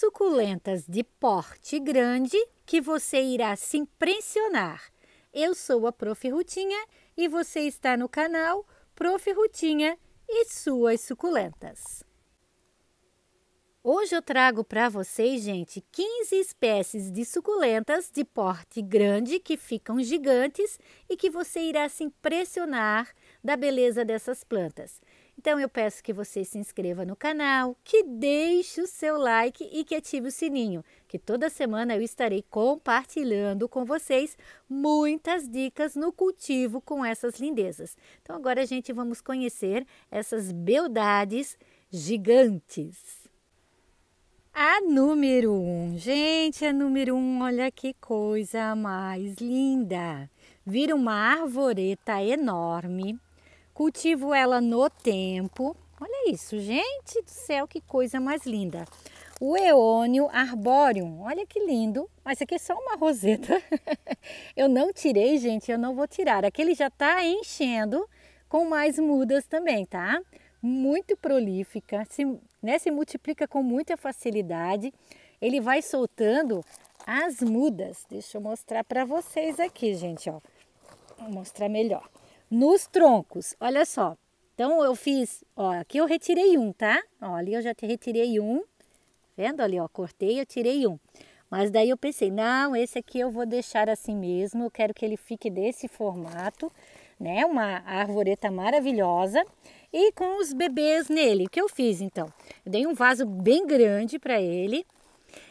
suculentas de porte grande que você irá se impressionar. Eu sou a Prof. Rutinha e você está no canal Prof. Rutinha e suas suculentas. Hoje eu trago para vocês, gente, 15 espécies de suculentas de porte grande que ficam gigantes e que você irá se impressionar da beleza dessas plantas. Então eu peço que você se inscreva no canal, que deixe o seu like e que ative o sininho, que toda semana eu estarei compartilhando com vocês muitas dicas no cultivo com essas lindezas. Então agora a gente vamos conhecer essas beldades gigantes. A número 1. Um. Gente, a número 1, um, olha que coisa mais linda. Vira uma arvoreta enorme Cultivo ela no tempo. Olha isso, gente do céu, que coisa mais linda. O Eônio Arboreum, olha que lindo. Mas aqui é só uma roseta. eu não tirei, gente, eu não vou tirar. Aqui ele já está enchendo com mais mudas também, tá? Muito prolífica, se, né, se multiplica com muita facilidade. Ele vai soltando as mudas. Deixa eu mostrar para vocês aqui, gente, ó. Vou mostrar melhor nos troncos. Olha só. Então eu fiz, ó, aqui eu retirei um, tá? Ó, ali eu já retirei um. Vendo ali, ó, cortei, eu tirei um. Mas daí eu pensei, não, esse aqui eu vou deixar assim mesmo, eu quero que ele fique desse formato, né? Uma arvoreta maravilhosa e com os bebês nele. O que eu fiz então? Eu dei um vaso bem grande para ele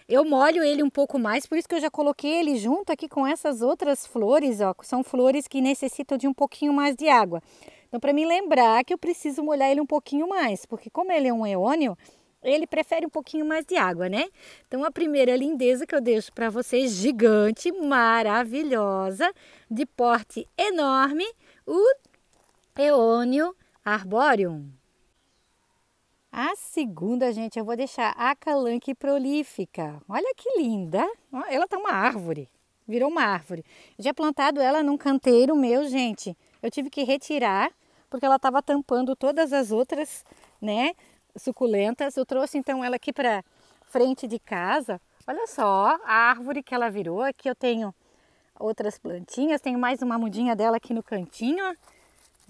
eu molho ele um pouco mais, por isso que eu já coloquei ele junto aqui com essas outras flores, ó. São flores que necessitam de um pouquinho mais de água. Então, para me lembrar que eu preciso molhar ele um pouquinho mais, porque como ele é um eônio, ele prefere um pouquinho mais de água, né? Então, a primeira lindeza que eu deixo para vocês, gigante, maravilhosa, de porte enorme, o eônio arbóreo. A segunda, gente, eu vou deixar a calanque prolífica. Olha que linda! Ela tá uma árvore, virou uma árvore. Eu tinha plantado ela num canteiro meu, gente. Eu tive que retirar porque ela estava tampando todas as outras, né, suculentas. Eu trouxe então ela aqui para frente de casa. Olha só a árvore que ela virou. Aqui eu tenho outras plantinhas, tenho mais uma mudinha dela aqui no cantinho. Ó.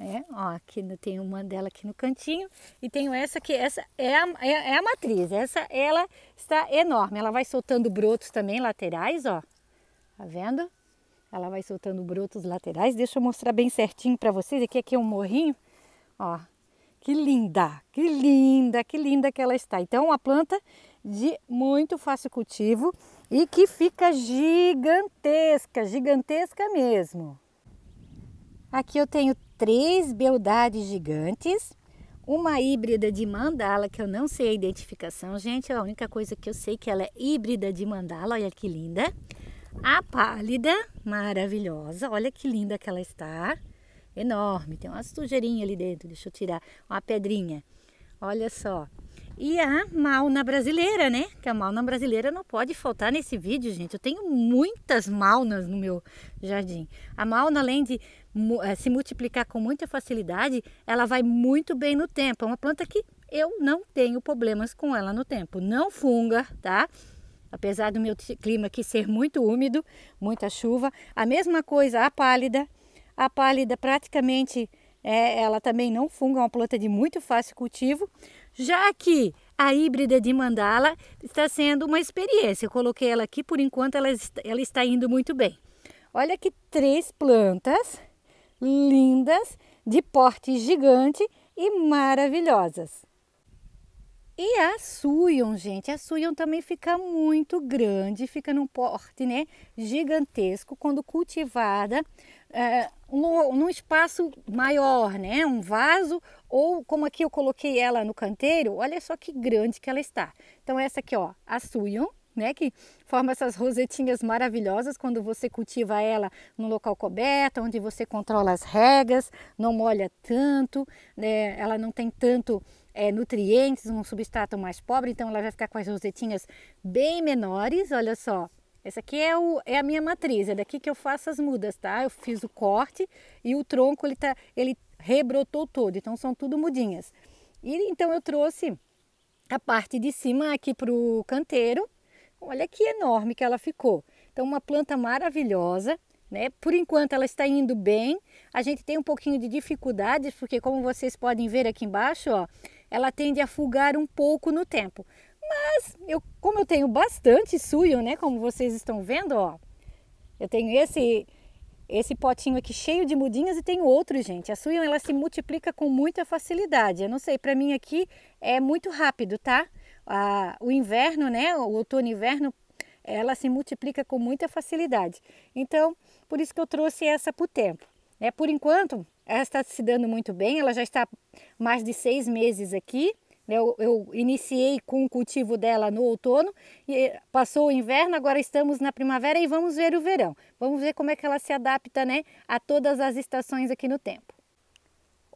É, ó, aqui tem uma dela aqui no cantinho e tenho essa que essa é a, é, é a matriz. Essa ela está enorme. Ela vai soltando brotos também laterais, ó. Tá vendo? Ela vai soltando brotos laterais. Deixa eu mostrar bem certinho para vocês. Aqui aqui é um morrinho, ó. Que linda, que linda, que linda que ela está. Então, uma planta de muito fácil cultivo e que fica gigantesca, gigantesca mesmo. Aqui eu tenho três beldades gigantes, uma híbrida de mandala, que eu não sei a identificação, gente, é a única coisa que eu sei é que ela é híbrida de mandala, olha que linda. A pálida, maravilhosa, olha que linda que ela está, enorme, tem uma sujeirinha ali dentro, deixa eu tirar, uma pedrinha, olha só. E a malna brasileira, né? Que a malna brasileira não pode faltar nesse vídeo, gente. Eu tenho muitas malnas no meu jardim. A malna além de eh, se multiplicar com muita facilidade, ela vai muito bem no tempo. É uma planta que eu não tenho problemas com ela no tempo. Não funga, tá? Apesar do meu clima aqui ser muito úmido, muita chuva. A mesma coisa a pálida. A pálida praticamente, é, ela também não funga, é uma planta de muito fácil cultivo. Já que a híbrida de mandala está sendo uma experiência, eu coloquei ela aqui, por enquanto ela, ela está indo muito bem. Olha que três plantas lindas, de porte gigante e maravilhosas. E a Suion, gente, a Suion também fica muito grande, fica num porte, né, gigantesco quando cultivada uh, é, num espaço maior, né? Um vaso ou como aqui eu coloquei ela no canteiro, olha só que grande que ela está. Então essa aqui, ó, a Suyon, né, que forma essas rosetinhas maravilhosas quando você cultiva ela num local coberto, onde você controla as regas, não molha tanto, né, ela não tem tanto é, nutrientes, um substrato mais pobre, então ela vai ficar com as rosetinhas bem menores, olha só, essa aqui é, o, é a minha matriz, é daqui que eu faço as mudas, tá? Eu fiz o corte e o tronco ele, tá, ele rebrotou todo, então são tudo mudinhas. E então eu trouxe a parte de cima aqui para o canteiro. Olha que enorme que ela ficou. Então uma planta maravilhosa, né? Por enquanto ela está indo bem. A gente tem um pouquinho de dificuldades porque como vocês podem ver aqui embaixo, ó, ela tende a fugar um pouco no tempo. Mas eu, como eu tenho bastante suyo né, como vocês estão vendo, ó, eu tenho esse esse potinho aqui cheio de mudinhas e tem outro, gente. A suyo ela se multiplica com muita facilidade. Eu não sei, para mim aqui é muito rápido, tá? Ah, o inverno, né? O outono e inverno, ela se multiplica com muita facilidade. Então, por isso que eu trouxe essa para o tempo. é Por enquanto, ela está se dando muito bem. Ela já está mais de seis meses aqui. Né, eu, eu iniciei com o cultivo dela no outono, e eh, passou o inverno, agora estamos na primavera e vamos ver o verão. Vamos ver como é que ela se adapta né, a todas as estações aqui no tempo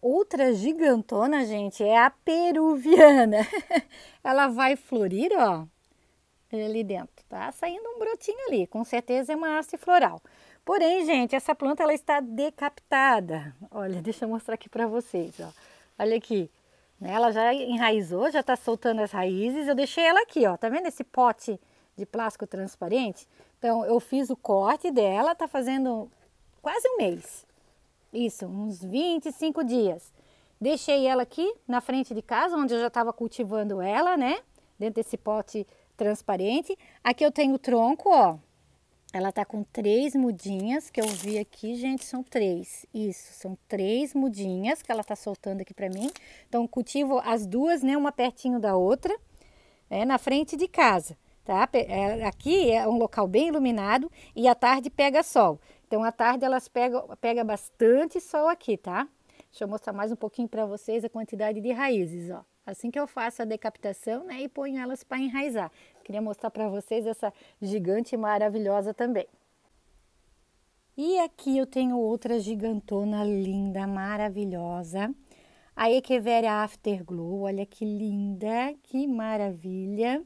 outra gigantona, gente, é a peruviana. Ela vai florir, ó, ali dentro. Tá saindo um brotinho ali, com certeza é uma haste floral. Porém, gente, essa planta ela está decapitada. Olha, deixa eu mostrar aqui para vocês, ó. Olha aqui, né? Ela já enraizou, já está soltando as raízes. Eu deixei ela aqui, ó. Tá vendo esse pote de plástico transparente? Então, eu fiz o corte dela, tá fazendo quase um mês. Isso, uns 25 dias. Deixei ela aqui na frente de casa, onde eu já estava cultivando ela, né? Dentro desse pote transparente. Aqui eu tenho o tronco, ó. Ela tá com três mudinhas que eu vi aqui, gente, são três. Isso, são três mudinhas que ela tá soltando aqui pra mim. Então, cultivo as duas, né, uma pertinho da outra, é, na frente de casa, tá? É, aqui é um local bem iluminado e à tarde pega sol. Então, à tarde elas pegam pega bastante sol aqui, tá? Deixa eu mostrar mais um pouquinho para vocês a quantidade de raízes, ó. Assim que eu faço a decapitação, né, e ponho elas para enraizar. Queria mostrar para vocês essa gigante maravilhosa também. E aqui eu tenho outra gigantona linda, maravilhosa. A Echeveria Afterglow, olha que linda, que maravilha.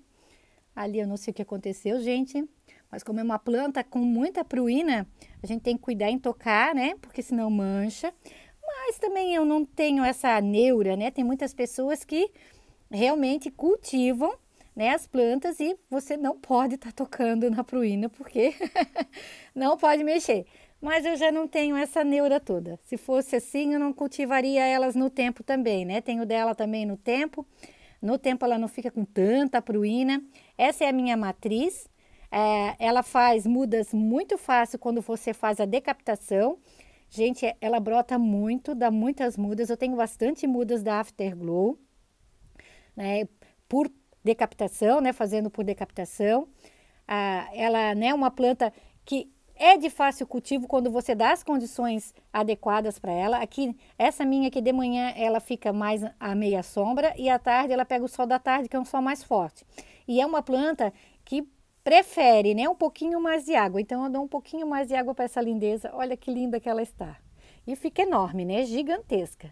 Ali eu não sei o que aconteceu, gente, mas como é uma planta com muita pruína, a gente tem que cuidar em tocar, né? Porque senão mancha. Mas também eu não tenho essa neura, né? Tem muitas pessoas que realmente cultivam né, as plantas e você não pode estar tá tocando na pruína porque não pode mexer. Mas eu já não tenho essa neura toda. Se fosse assim, eu não cultivaria elas no tempo também, né? Tenho dela também no tempo. No tempo ela não fica com tanta pruína. Essa é a minha matriz. É, ela faz mudas muito fácil quando você faz a decapitação. Gente, é, ela brota muito, dá muitas mudas. Eu tenho bastante mudas da Afterglow, né? Por decapitação, né, fazendo por decapitação. Ah, ela é né, uma planta que é de fácil cultivo quando você dá as condições adequadas para ela. Aqui, essa minha aqui de manhã, ela fica mais à meia sombra e à tarde ela pega o sol da tarde, que é um sol mais forte. E é uma planta que prefere, né, um pouquinho mais de água. Então eu dou um pouquinho mais de água para essa lindeza. Olha que linda que ela está. E fica enorme, né? Gigantesca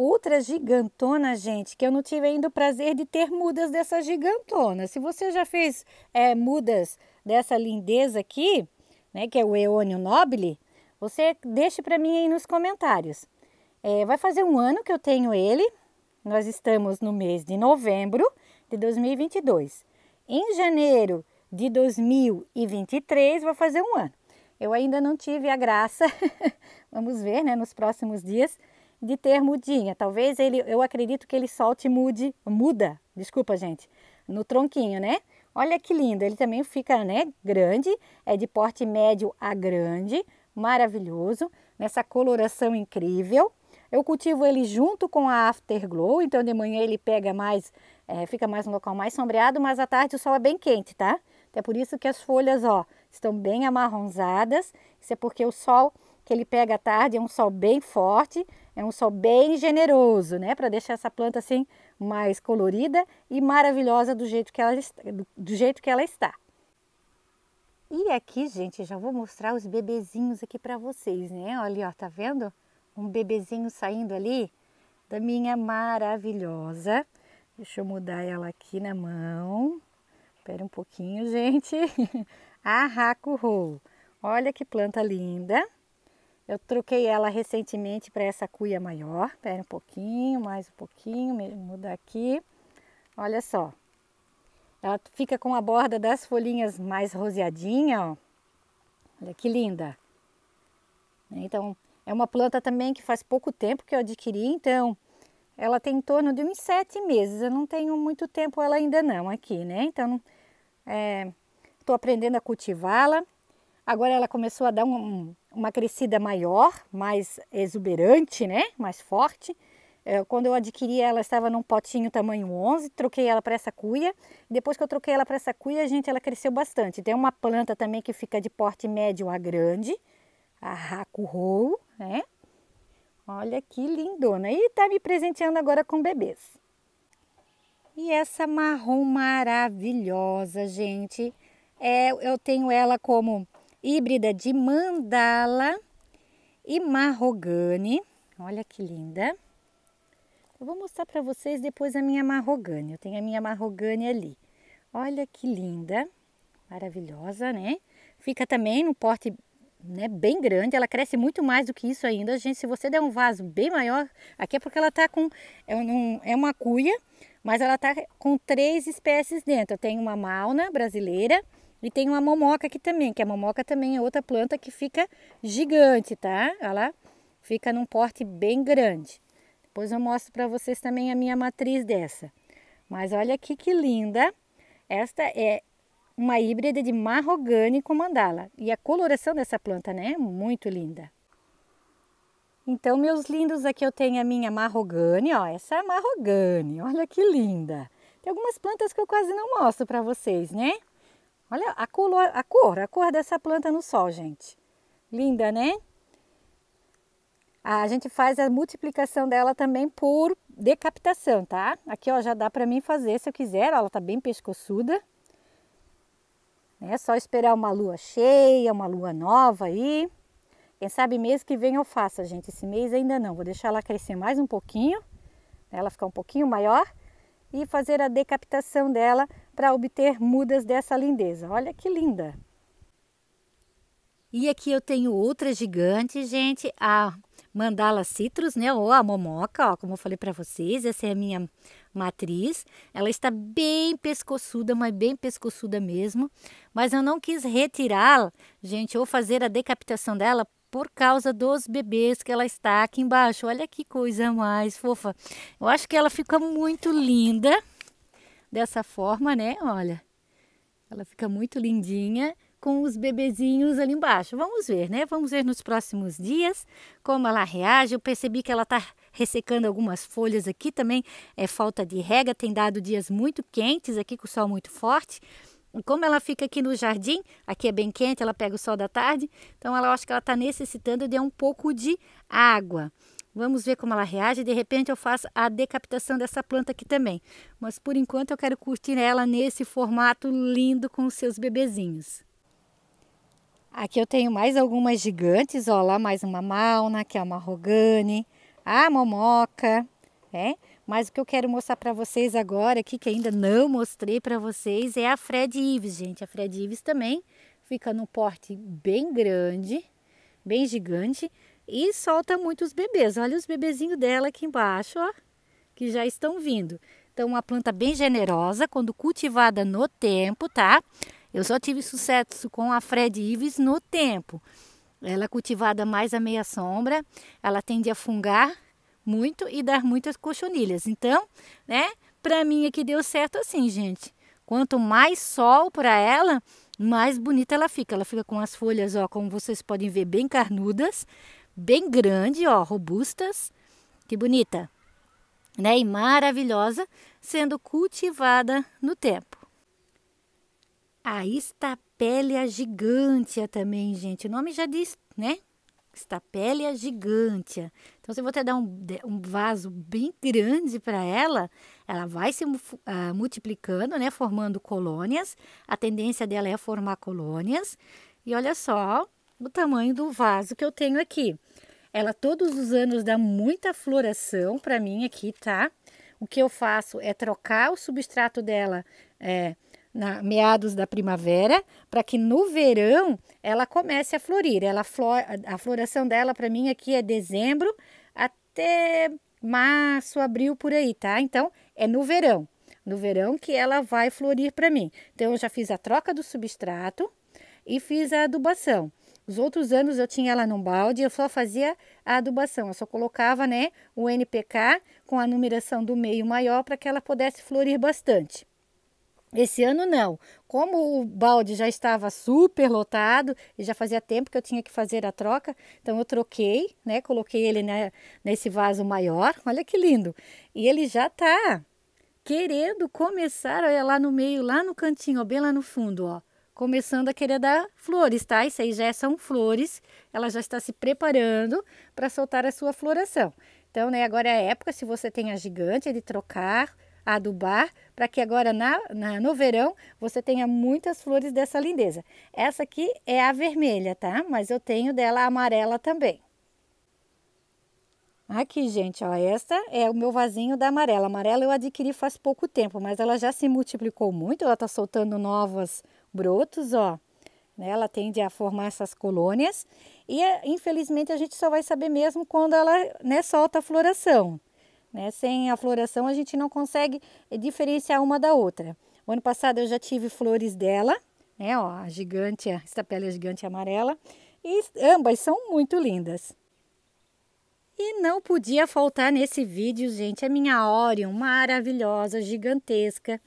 ultra gigantona, gente, que eu não tive ainda o prazer de ter mudas dessa gigantona. Se você já fez é, mudas dessa lindeza aqui, né, que é o Eônio Nobile, você deixe para mim aí nos comentários. É, vai fazer um ano que eu tenho ele, nós estamos no mês de novembro de 2022. Em janeiro de 2023, vai fazer um ano. Eu ainda não tive a graça, vamos ver né, nos próximos dias, de ter mudinha. Talvez ele, eu acredito que ele solte mude, muda, desculpa gente, no tronquinho, né? Olha que lindo, ele também fica, né, grande, é de porte médio a grande, maravilhoso, nessa coloração incrível. Eu cultivo ele junto com a Afterglow, então de manhã ele pega mais, é, fica mais um local mais sombreado, mas à tarde o sol é bem quente, tá? É por isso que as folhas, ó, estão bem amarronzadas. Isso é porque o sol que ele pega à tarde, é um sol bem forte, é um sol bem generoso, né? Para deixar essa planta assim mais colorida e maravilhosa do jeito que ela, do jeito que ela está. E aqui, gente, já vou mostrar os bebezinhos aqui para vocês, né? Olha, ó, tá vendo? Um bebezinho saindo ali da minha maravilhosa. Deixa eu mudar ela aqui na mão. Espera um pouquinho, gente. A Raco Roll. Olha que planta linda. Eu troquei ela recentemente para essa cuia maior. Pera um pouquinho, mais um pouquinho, mudar aqui. Olha só. Ela fica com a borda das folhinhas mais roseadinha, ó. Olha que linda. Então, é uma planta também que faz pouco tempo que eu adquiri, então ela tem em torno de uns sete meses. Eu não tenho muito tempo ela ainda não aqui, né? Então, estou é, aprendendo a cultivá-la. Agora ela começou a dar um, um uma crescida maior, mais exuberante, né? Mais forte. É, quando eu adquiri ela, estava num potinho tamanho 11, troquei ela para essa cuia. Depois que eu troquei ela para essa cuia, gente, ela cresceu bastante. Tem uma planta também que fica de porte médio a grande, a racurrou, né? Olha que lindona. E tá me presenteando agora com bebês. E essa marrom maravilhosa, gente. É, eu tenho ela como híbrida de mandala e marrogane. Olha que linda. Eu vou mostrar para vocês depois a minha marrogane. Eu tenho a minha marrogane ali. Olha que linda. Maravilhosa, né? Fica também num porte né, bem grande. Ela cresce muito mais do que isso ainda. Gente, se você der um vaso bem maior... Aqui é porque ela tá com... É, um, é uma cuia, mas ela tá com três espécies dentro. Eu tenho uma mauna brasileira e tem uma momoca aqui também, que a momoca também é outra planta que fica gigante, tá? Olha lá, fica num porte bem grande. Depois eu mostro para vocês também a minha matriz dessa. Mas olha aqui que linda. Esta é uma híbrida de marrogane com mandala. E a coloração dessa planta, né? Muito linda. Então, meus lindos, aqui eu tenho a minha marrogane, ó. Essa é a marrogane, olha que linda. Tem algumas plantas que eu quase não mostro para vocês, né? Olha a cor, a cor, a cor dessa planta no sol, gente. Linda, né? A gente faz a multiplicação dela também por decapitação, tá? Aqui, ó, já dá para mim fazer se eu quiser. ela tá bem pescoçuda. É só esperar uma lua cheia, uma lua nova aí. Quem sabe mês que vem eu faça, gente. Esse mês ainda não. Vou deixar ela crescer mais um pouquinho, ela ficar um pouquinho maior e fazer a decapitação dela para obter mudas dessa lindeza. Olha que linda! E aqui eu tenho outra gigante, gente, a mandala citrus, né, ou a momoca, ó, como eu falei para vocês, essa é a minha matriz. Ela está bem pescoçuda, mas bem pescoçuda mesmo, mas eu não quis retirá-la, gente, ou fazer a decapitação dela por causa dos bebês que ela está aqui embaixo. Olha que coisa mais fofa. Eu acho que ela fica muito linda dessa forma, né? Olha, ela fica muito lindinha com os bebezinhos ali embaixo. Vamos ver, né? Vamos ver nos próximos dias como ela reage. Eu percebi que ela está ressecando algumas folhas aqui também. É falta de rega, tem dado dias muito quentes aqui com o sol muito forte. E como ela fica aqui no jardim, aqui é bem quente, ela pega o sol da tarde, então ela acho que ela está necessitando de um pouco de água. Vamos ver como ela reage. De repente eu faço a decapitação dessa planta aqui também. Mas por enquanto eu quero curtir ela nesse formato lindo com os seus bebezinhos. Aqui eu tenho mais algumas gigantes. Ó, lá mais uma mauna, que é uma rogane, a momoca, é. Mas o que eu quero mostrar para vocês agora aqui, que ainda não mostrei para vocês, é a Fred Ives, gente. A Fred Ives também fica num porte bem grande, bem gigante e solta muitos bebês. Olha os bebezinhos dela aqui embaixo, ó, que já estão vindo. Então, uma planta bem generosa, quando cultivada no tempo, tá? Eu só tive sucesso com a Fred Ives no tempo. Ela é cultivada mais a meia sombra, ela tende a fungar muito e dar muitas cochonilhas. Então, né, para mim é que deu certo assim, gente. Quanto mais sol para ela, mais bonita ela fica. Ela fica com as folhas, ó, como vocês podem ver, bem carnudas bem grande, ó, robustas. Que bonita, né? E maravilhosa, sendo cultivada no tempo. A estapélia gigantea também, gente. O nome já diz, né? Estapélia gigantea. Então, se você der um, um vaso bem grande para ela, ela vai se uh, multiplicando, né? Formando colônias. A tendência dela é formar colônias. E olha só, do tamanho do vaso que eu tenho aqui. Ela todos os anos dá muita floração para mim aqui, tá? O que eu faço é trocar o substrato dela é, na meados da primavera, para que no verão ela comece a florir. Ela flor, a floração dela para mim aqui é dezembro até março, abril por aí, tá? Então é no verão, no verão que ela vai florir para mim. Então eu já fiz a troca do substrato e fiz a adubação. Os outros anos eu tinha ela num balde, eu só fazia a adubação, eu só colocava, né, o NPK com a numeração do meio maior para que ela pudesse florir bastante. Esse ano não. Como o balde já estava super lotado e já fazia tempo que eu tinha que fazer a troca, então eu troquei, né? Coloquei ele nesse vaso maior. Olha que lindo! E ele já tá querendo começar, olha lá no meio, lá no cantinho, ó, bem lá no fundo, ó começando a querer dar flores, tá? Isso aí já é, são flores, ela já está se preparando para soltar a sua floração. Então, né, agora é a época, se você tem a gigante, de trocar, adubar, para que agora na, na, no verão você tenha muitas flores dessa lindeza. Essa aqui é a vermelha, tá? Mas eu tenho dela amarela também. Aqui, gente, ó, esta é o meu vasinho da amarela. amarela eu adquiri faz pouco tempo, mas ela já se multiplicou muito, ela tá soltando novas flores brotos, ó. Né? Ela tende a formar essas colônias e eh, infelizmente a gente só vai saber mesmo quando ela né, solta a floração. Né? Sem a floração a gente não consegue eh, diferenciar uma da outra. O ano passado eu já tive flores dela, né? Ó, a gigante, a estapélia é gigante amarela, e ambas são muito lindas. E não podia faltar nesse vídeo, gente, a minha Orion maravilhosa, gigantesca,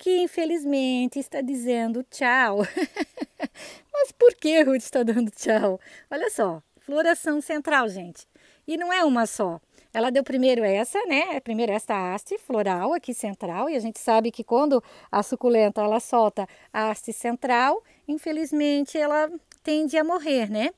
que infelizmente está dizendo tchau. Mas por que Ruth está dando tchau? Olha só, floração central, gente. E não é uma só. Ela deu primeiro essa, né? É primeiro esta haste floral aqui central, e a gente sabe que quando a suculenta ela solta a haste central, infelizmente ela tende a morrer, né?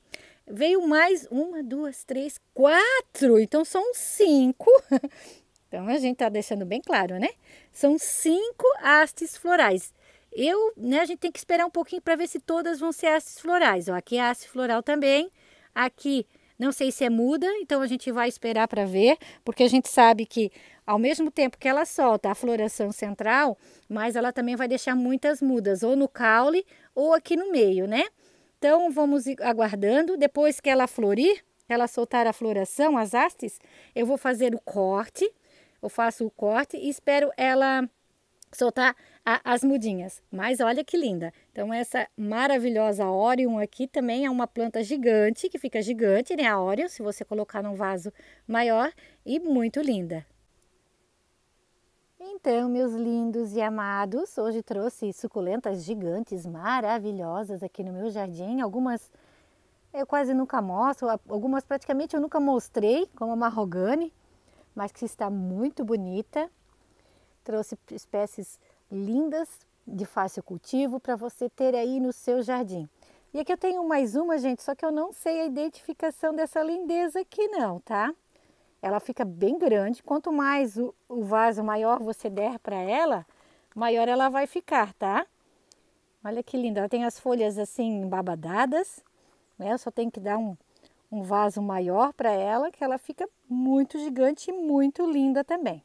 Veio mais uma, duas, três, quatro. Então são cinco Então a gente está deixando bem claro, né? São cinco hastes florais. Eu, né, a gente tem que esperar um pouquinho para ver se todas vão ser hastes florais. Ó, aqui é haste floral também. Aqui não sei se é muda, então a gente vai esperar para ver, porque a gente sabe que ao mesmo tempo que ela solta a floração central, mas ela também vai deixar muitas mudas, ou no caule ou aqui no meio, né? Então vamos aguardando. Depois que ela florir, ela soltar a floração, as hastes, eu vou fazer o corte eu faço o corte e espero ela soltar a, as mudinhas. Mas olha que linda! Então essa maravilhosa Orium aqui também é uma planta gigante, que fica gigante, né? A Orium, se você colocar num vaso maior e muito linda. Então, meus lindos e amados, hoje trouxe suculentas gigantes maravilhosas aqui no meu jardim. Algumas eu quase nunca mostro, algumas praticamente eu nunca mostrei, como a marrogane, mas que está muito bonita. Trouxe espécies lindas de fácil cultivo para você ter aí no seu jardim. E aqui eu tenho mais uma, gente, só que eu não sei a identificação dessa lindeza aqui não, tá? Ela fica bem grande, quanto mais o, o vaso maior você der para ela, maior ela vai ficar, tá? Olha que linda, ela tem as folhas assim babadadas, né? Eu só tenho que dar um, um vaso maior para ela, que ela fica muito gigante e muito linda também.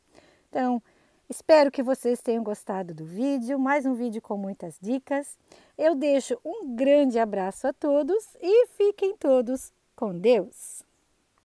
Então, espero que vocês tenham gostado do vídeo, mais um vídeo com muitas dicas. Eu deixo um grande abraço a todos e fiquem todos com Deus!